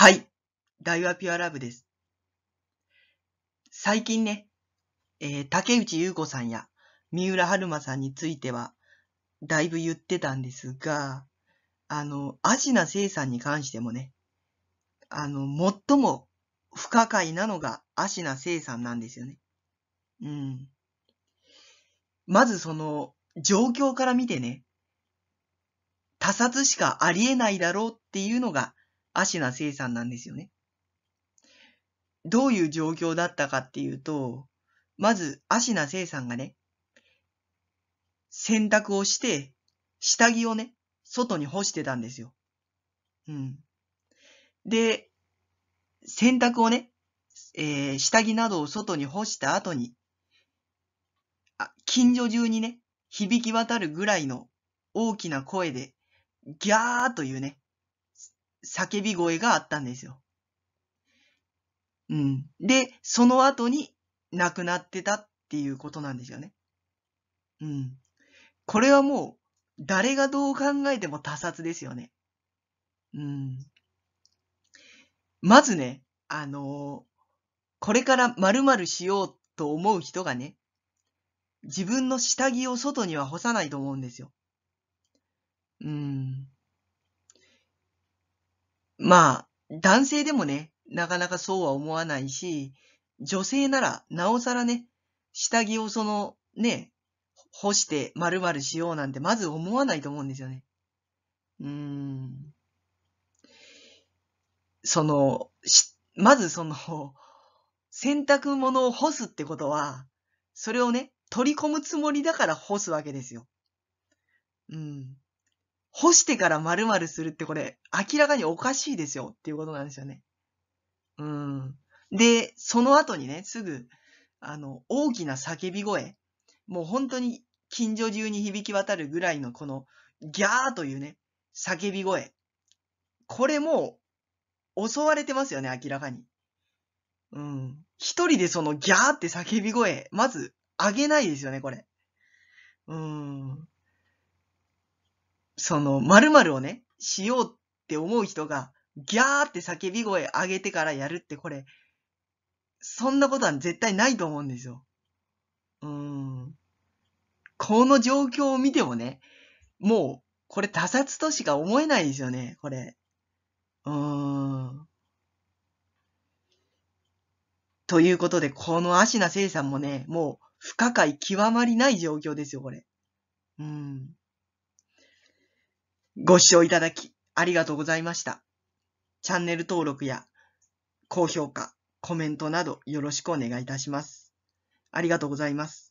はい。ダイワピュアラブです。最近ね、えー、竹内優子さんや三浦春馬さんについては、だいぶ言ってたんですが、あの、アジナ生さんに関してもね、あの、最も不可解なのがアシナ生さんなんですよね。うん。まずその、状況から見てね、他殺しかありえないだろうっていうのが、芦名生さんなんですよね。どういう状況だったかっていうと、まず、芦名生さんがね、洗濯をして、下着をね、外に干してたんですよ。うん。で、洗濯をね、えー、下着などを外に干した後に、あ、近所中にね、響き渡るぐらいの大きな声で、ギャーというね、叫び声があったんですよ。うん。で、その後に亡くなってたっていうことなんですよね。うん。これはもう、誰がどう考えても他殺ですよね。うん。まずね、あのー、これから〇〇しようと思う人がね、自分の下着を外には干さないと思うんですよ。うん。まあ、男性でもね、なかなかそうは思わないし、女性ならなおさらね、下着をそのね、干して丸々しようなんてまず思わないと思うんですよね。うーん。その、し、まずその、洗濯物を干すってことは、それをね、取り込むつもりだから干すわけですよ。うん。干してから〇〇するってこれ、明らかにおかしいですよっていうことなんですよね。うん。で、その後にね、すぐ、あの、大きな叫び声。もう本当に近所中に響き渡るぐらいのこの、ギャーというね、叫び声。これも、襲われてますよね、明らかに。うん。一人でそのギャーって叫び声、まず、あげないですよね、これ。うーん。その、〇〇をね、しようって思う人が、ギャーって叫び声上げてからやるってこれ、そんなことは絶対ないと思うんですよ。うーん。この状況を見てもね、もう、これ他殺としか思えないですよね、これ。うーん。ということで、この芦名聖さんもね、もう、不可解極まりない状況ですよ、これ。うーん。ご視聴いただきありがとうございました。チャンネル登録や高評価、コメントなどよろしくお願いいたします。ありがとうございます。